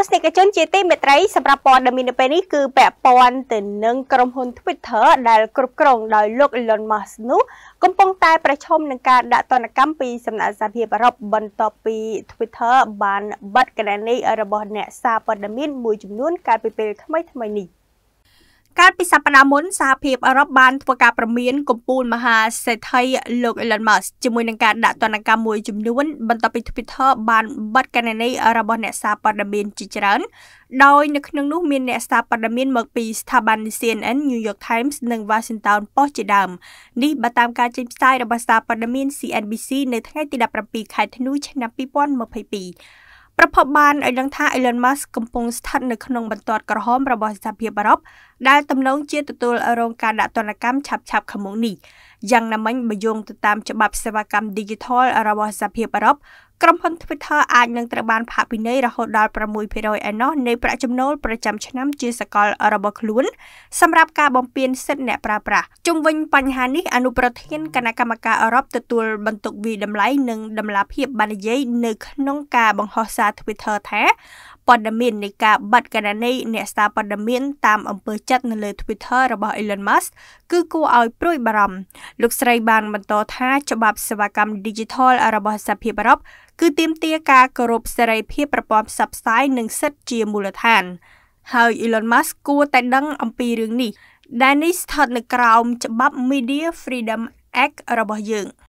ទស្សនិកជនជាទីមេត្រីសម្រាប់ព័ត៌មាននៅពេលនេះគឺពាក់ព័ន្ធទៅនឹងក្រុមហ៊ុន Twitter ដែលគ្រប់គ្រងដោយលោក Elon Musk នោះកំពុងតែប្រឈមនឹងការដាក់ទណ្ឌកម្មពីសំណាក់សហភាពអឺរ៉ុបបន្ទាប់ពី Twitter បានបិទកណនីរបស់អ្នកសារព័ត៌មានមួយចំនួនកាលពីពេលថ្មីៗនេះកាលពីសប្តាហ៍មុនសហភាពអឺរ៉ុបបានធ្វើការប្រមានកំពូលមហាសេដ្ឋីលោក Elon Musk ជាមួយនឹងការដាក់ទណ្ឌកម្មមួយចំនួនបន្ទាប់ពី Twitter បានបិទកណនីរបស់អ្នកសារព័ត៌មានជាច្រើនដោយនៅក្នុងនោះមានអ្នកសារព័ត៌មានមកពីស្ថាប័ន CNN, New York Times និង Washington Post ជាដើមនេះបើតាមការចេញផ្សាយរបស់សារព័ត៌មាន CNBC នៅថ្ងៃទី17ខែធ្នូឆ្នាំ2022ប្រភពបានឲ្យដឹងថា Elon Musk កំពុងស្ថិតនៅក្នុងបន្ទាត់ក្រហមរបស់សហភាពអឺរ៉ុបដែលទំនងជាទទួលរងការដាក់ទណ្ឌកម្មឆាប់ៗខាងមុខនេះយ៉ាងណាមិញបើយោងទៅតាមច្បាប់សេវាកម្ម Digital របស់សហភាពអឺរ៉ុបក្រុមហ៊ុន Twitter អាចនឹងត្រូវបានផាកពិន័យរហូតដល់6%ឯណោះនៃប្រាក់ចំណូលប្រចាំឆ្នាំជាសកលរបស់ខ្លួន សម្រាប់ការបំពេញសិទ្ធិអ្នកប្រើប្រាស់ជុំវិញបញ្ហានេះអនុប្រធានគណៈកម្មការអឺរ៉ុបទទួល បន្ទុកវិតម្លៃនិងតម្លាភាពបាននិយាយនៅក្នុងការបង្ហោះសារ Twitter ថាព័ត៌មាននៃការបាត់កណនីអ្នកស្ដារព័ត៌មានតាមអំពើចិត្តនៅលើ Twitter របស់ Elon Musk គឺគួរឲ្យព្រួយបារម្ភលោកស្រីបាន បន្តថាច្បាប់សេវាកម្ម Digital របស់សហភាពអឺរ៉ុបគឺទាមទារការគោរពសេរីភាពប្រព័ន្ធផ្សព្វផ្សាយនិងសិទ្ធិជាមូលដ្ឋានហើយ Elon Musk គួរតែដឹងអំពីរឿងនេះដែលនេះស្ថិតនៅក្រោមច្បាប់ Media Freedom Act របស់យើង។